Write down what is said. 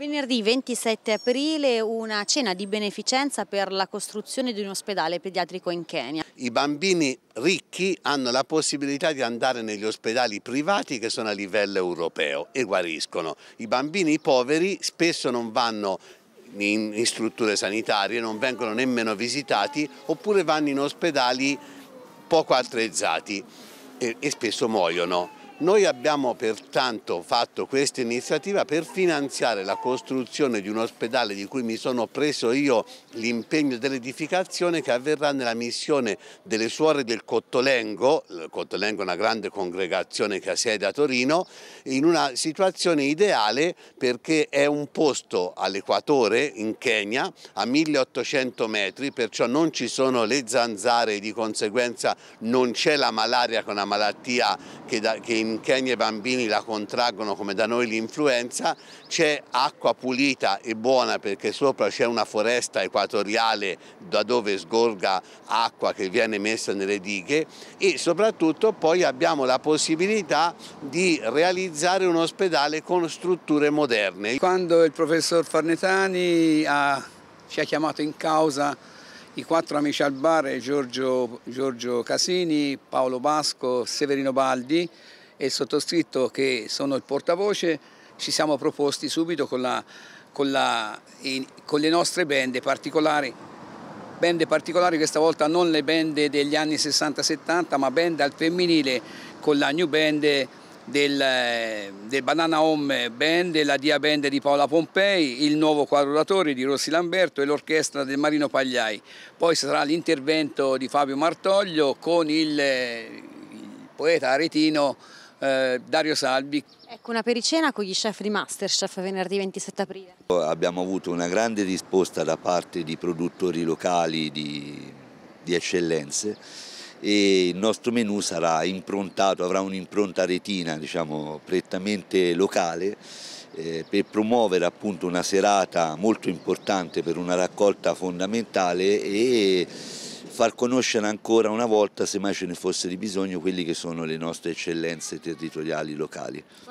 Venerdì 27 aprile una cena di beneficenza per la costruzione di un ospedale pediatrico in Kenya. I bambini ricchi hanno la possibilità di andare negli ospedali privati che sono a livello europeo e guariscono. I bambini poveri spesso non vanno in, in strutture sanitarie, non vengono nemmeno visitati oppure vanno in ospedali poco attrezzati e, e spesso muoiono. Noi abbiamo pertanto fatto questa iniziativa per finanziare la costruzione di un ospedale di cui mi sono preso io l'impegno dell'edificazione che avverrà nella missione delle suore del Cottolengo, il Cottolengo è una grande congregazione che ha sede a Torino, in una situazione ideale perché è un posto all'equatore in Kenya a 1800 metri, perciò non ci sono le zanzare e di conseguenza non c'è la malaria che è una malattia che, da, che in in Kenya i bambini la contraggono come da noi l'influenza, c'è acqua pulita e buona perché sopra c'è una foresta equatoriale da dove sgorga acqua che viene messa nelle dighe e soprattutto poi abbiamo la possibilità di realizzare un ospedale con strutture moderne. Quando il professor Farnetani ha, ci ha chiamato in causa i quattro amici al bar, Giorgio, Giorgio Casini, Paolo Basco, Severino Baldi, e il sottoscritto che sono il portavoce ci siamo proposti subito con, la, con, la, con le nostre bende particolari bende particolari, questa volta non le bende degli anni 60-70, ma bende al femminile con la new band del, del Banana Home Band, la Dia Band di Paola Pompei, il nuovo quadratore di Rossi Lamberto e l'orchestra del Marino Pagliai. Poi sarà l'intervento di Fabio Martoglio con il, il poeta aretino eh, Dario Salvi. Ecco una pericena con gli chef di Masterchef venerdì 27 aprile. Abbiamo avuto una grande risposta da parte di produttori locali di, di eccellenze e il nostro menù sarà improntato, avrà un'impronta retina diciamo, prettamente locale eh, per promuovere appunto una serata molto importante per una raccolta fondamentale e far conoscere ancora una volta, se mai ce ne fosse di bisogno, quelle che sono le nostre eccellenze territoriali locali.